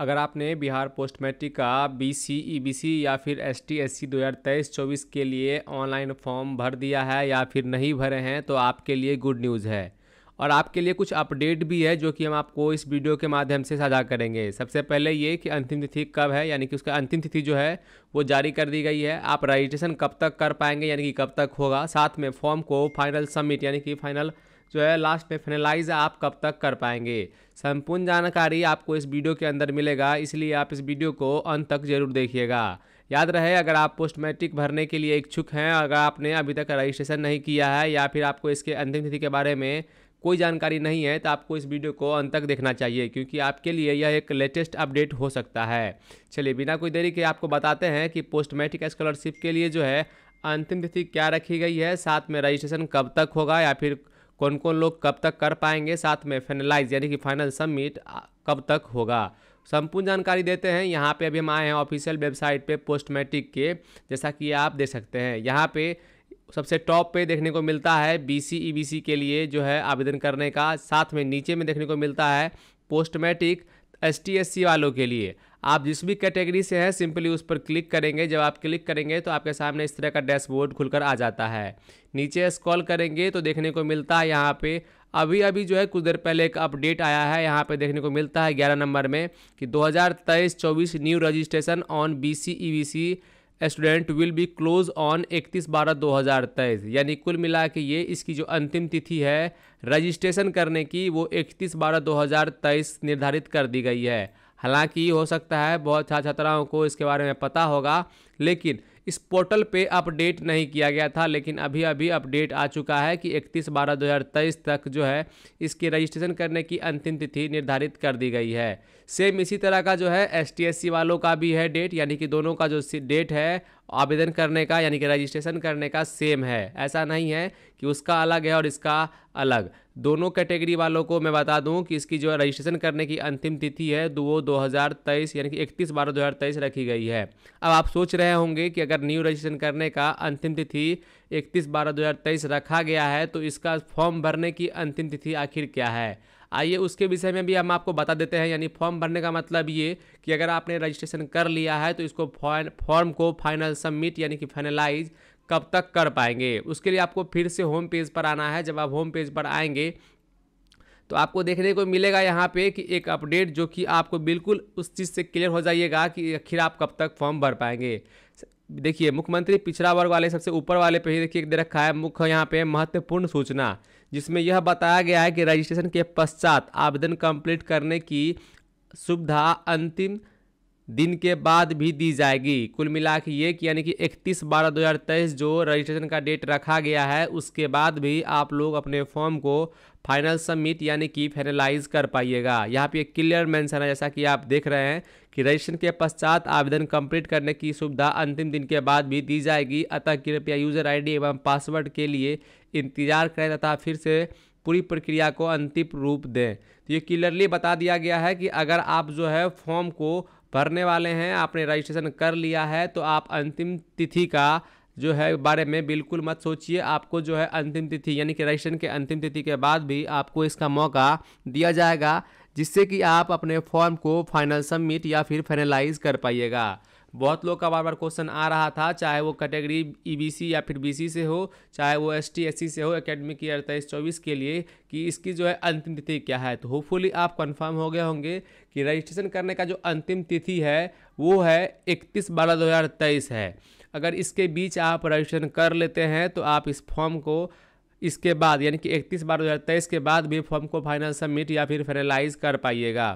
अगर आपने Bihar post matric का B C E B C या फिर एस टी एस सी दो हज़ार तेईस चौबीस के लिए ऑनलाइन फॉर्म भर दिया है या फिर नहीं भरे हैं तो आपके लिए गुड न्यूज़ है और आपके लिए कुछ अपडेट भी है जो कि हम आपको इस वीडियो के माध्यम से साझा करेंगे सबसे पहले ये कि अंतिम तिथि कब है यानी कि उसका अंतिम तिथि जो है वो जारी कर दी गई है आप रजिस्ट्रेशन कब तक कर पाएंगे यानी कि कब तक होगा साथ में फॉर्म को फाइनल सबमिट यानी कि फाइनल जो है लास्ट में फाइनलाइज आप कब तक कर पाएंगे संपूर्ण जानकारी आपको इस वीडियो के अंदर मिलेगा इसलिए आप इस वीडियो को अंत तक जरूर देखिएगा याद रहे अगर आप पोस्ट मैट्रिक भरने के लिए इच्छुक हैं अगर आपने अभी तक रजिस्ट्रेशन नहीं किया है या फिर आपको इसके अंतिम तिथि के बारे में कोई जानकारी नहीं है तो आपको इस वीडियो को अंत तक देखना चाहिए क्योंकि आपके लिए यह एक लेटेस्ट अपडेट हो सकता है चलिए बिना कोई देरी के आपको बताते हैं कि पोस्ट मैट्रिक स्कॉलरशिप के लिए जो है अंतिम तिथि क्या रखी गई है साथ में रजिस्ट्रेशन कब तक होगा या फिर कौन कौन लोग कब तक कर पाएंगे साथ में फाइनलाइज यानी कि फाइनल सबमिट कब तक होगा संपूर्ण जानकारी देते हैं यहाँ पे अभी हम आए हैं ऑफिशियल वेबसाइट पे मैट्रिक के जैसा कि आप देख सकते हैं यहाँ पे सबसे टॉप पे देखने को मिलता है बी सी e के लिए जो है आवेदन करने का साथ में नीचे में देखने को मिलता है पोस्ट मैट्रिक एस वालों के लिए आप जिस भी कैटेगरी से हैं सिंपली उस पर क्लिक करेंगे जब आप क्लिक करेंगे तो आपके सामने इस तरह का डैशबोर्ड खुलकर आ जाता है नीचे स्क्रॉल करेंगे तो देखने को मिलता है यहाँ पे अभी अभी जो है कुछ देर पहले एक अपडेट आया है यहाँ पे देखने को मिलता है ग्यारह नंबर में कि 2023-24 new registration on B C E student will be close on 31 बारह 2023 यानी कुल मिला के ये इसकी जो अंतिम तिथि है रजिस्ट्रेशन करने की वो 31 बारह 2023 निर्धारित कर दी गई है हालांकि हो सकता है बहुत छात्र छात्राओं को इसके बारे में पता होगा लेकिन इस पोर्टल पे अपडेट नहीं किया गया था लेकिन अभी अभी अपडेट आ चुका है कि 31 बारह 2023 तक जो है इसके रजिस्ट्रेशन करने की अंतिम तिथि निर्धारित कर दी गई है सेम इसी तरह का जो है एस वालों का भी है डेट यानी कि दोनों का जो डेट है आवेदन करने का यानी कि रजिस्ट्रेशन करने का सेम है ऐसा नहीं है कि उसका अलग है और इसका अलग दोनों कैटेगरी वालों को मैं बता दूं कि इसकी जो रजिस्ट्रेशन करने की अंतिम तिथि है वो 2023 यानी कि 31 बारह 2023 रखी गई है अब आप सोच रहे होंगे कि अगर न्यू रजिस्ट्रेशन करने का अंतिम तिथि 31 बारह 2023 रखा गया है तो इसका फॉर्म भरने की अंतिम तिथि आखिर क्या है आइए उसके विषय में भी हम आपको बता देते हैं यानी फॉर्म भरने का मतलब ये कि अगर आपने रजिस्ट्रेशन कर लिया है तो इसको फॉर्म को फाइनल सबमिट यानी कि फाइनलाइज कब तक कर पाएंगे उसके लिए आपको फिर से होम पेज पर आना है जब आप होम पेज पर आएंगे तो आपको देखने को मिलेगा यहाँ पे कि एक अपडेट जो कि आपको बिल्कुल उस चीज़ से क्लियर हो जाइएगा कि आखिर आप कब तक फॉर्म भर पाएंगे देखिए मुख्यमंत्री पिछड़ा वर्ग वाले सबसे ऊपर वाले पे ही देखिए दे रखा है मुख्य यहाँ पे महत्वपूर्ण सूचना जिसमें यह बताया गया है कि रजिस्ट्रेशन के पश्चात आवेदन कंप्लीट करने की सुविधा अंतिम दिन के बाद भी दी जाएगी कुल मिला के ये कि यानी कि इकतीस बारह दो हज़ार तेईस जो रजिस्ट्रेशन का डेट रखा गया है उसके बाद भी आप लोग अपने फॉर्म को फाइनल सबमिट यानी कि फाइनलाइज कर पाइएगा यहाँ पे क्लियर मेंशन है जैसा कि आप देख रहे हैं कि रजिस्ट्रेशन के पश्चात आवेदन कंप्लीट करने की सुविधा अंतिम दिन के बाद भी दी जाएगी अतः कृपया यूजर आई एवं पासवर्ड के लिए इंतजार करें तथा फिर से पूरी प्रक्रिया को अंतिम रूप दें तो ये क्लियरली बता दिया गया है कि अगर आप जो है फॉर्म को भरने वाले हैं आपने रजिस्ट्रेशन कर लिया है तो आप अंतिम तिथि का जो है बारे में बिल्कुल मत सोचिए आपको जो है अंतिम तिथि यानी कि रजिस्ट्रेशन के अंतिम तिथि के बाद भी आपको इसका मौका दिया जाएगा जिससे कि आप अपने फॉर्म को फाइनल सबमिट या फिर फाइनलाइज कर पाइएगा बहुत लोग का बार बार क्वेश्चन आ रहा था चाहे वो कैटेगरी ईबीसी e या फिर बीसी से हो चाहे वो एसटी एससी से हो एकेडमिक ईयर तेईस चौबीस के लिए कि इसकी जो है अंतिम तिथि क्या है तो होपफुली आप कन्फर्म हो गए होंगे कि रजिस्ट्रेशन करने का जो अंतिम तिथि है वो है इकतीस बारह दो हज़ार तेईस है अगर इसके बीच आप रजिस्ट्रेशन कर लेते हैं तो आप इस फॉर्म को इसके बाद यानी कि इकतीस बारह दो हज़ार तेईस के बाद भी फॉर्म को फाइनल सबमिट या फिर फाइनलाइज कर पाइएगा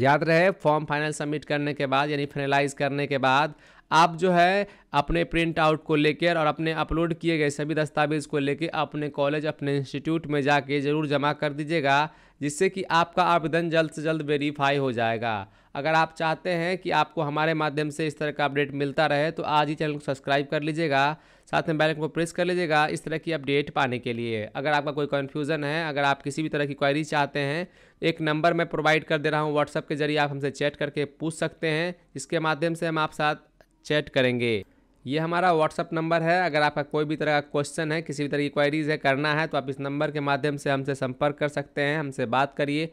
याद रहे फॉर्म फाइनल सबमिट करने के बाद यानी फाइनलाइज करने के बाद आप जो है अपने प्रिंट आउट को लेकर और अपने अपलोड किए गए सभी दस्तावेज़ को लेकर अपने कॉलेज अपने इंस्टीट्यूट में जाके ज़रूर जमा कर दीजिएगा जिससे कि आपका आवेदन जल्द से जल्द वेरीफाई हो जाएगा अगर आप चाहते हैं कि आपको हमारे माध्यम से इस तरह का अपडेट मिलता रहे तो आज ही चैनल को सब्सक्राइब कर लीजिएगा साथ में बैल को प्रेस कर लीजिएगा इस तरह की अपडेट पाने के लिए अगर आपका कोई कन्फ्यूज़न है अगर आप किसी भी तरह की क्वायरी चाहते हैं एक नंबर मैं प्रोवाइड कर दे रहा हूँ व्हाट्सअप के जरिए आप हमसे चैट करके पूछ सकते हैं इसके माध्यम से हम आप साथ चैट करेंगे ये हमारा व्हाट्सअप नंबर है अगर आपका कोई भी तरह का क्वेश्चन है किसी भी तरह की क्वारीज है करना है तो आप इस नंबर के माध्यम से हमसे संपर्क कर सकते हैं हमसे बात करिए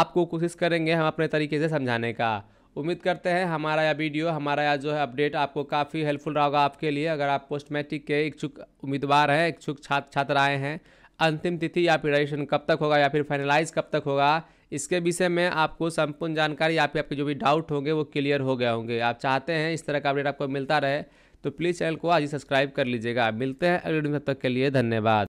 आपको कोशिश करेंगे हम अपने तरीके से समझाने का उम्मीद करते हैं हमारा यह वीडियो हमारा यह जो है अपडेट आपको काफ़ी हेल्पफुल रहा होगा आपके लिए अगर आप पोस्ट मैट्रिक के इच्छुक उम्मीदवार हैं इच्छुक छात्र छात्राएँ हैं अंतिम तिथि या फिर रजिस्ट्रेशन कब तक होगा या फिर फाइनलाइज कब तक होगा इसके विषय में आपको संपूर्ण जानकारी या फिर आपके जो भी डाउट होंगे वो क्लियर हो गए होंगे आप चाहते हैं इस तरह का अपडेट आपको मिलता रहे तो प्लीज़ चैनल को आज ही सब्सक्राइब कर लीजिएगा मिलते हैं अगले तक के लिए धन्यवाद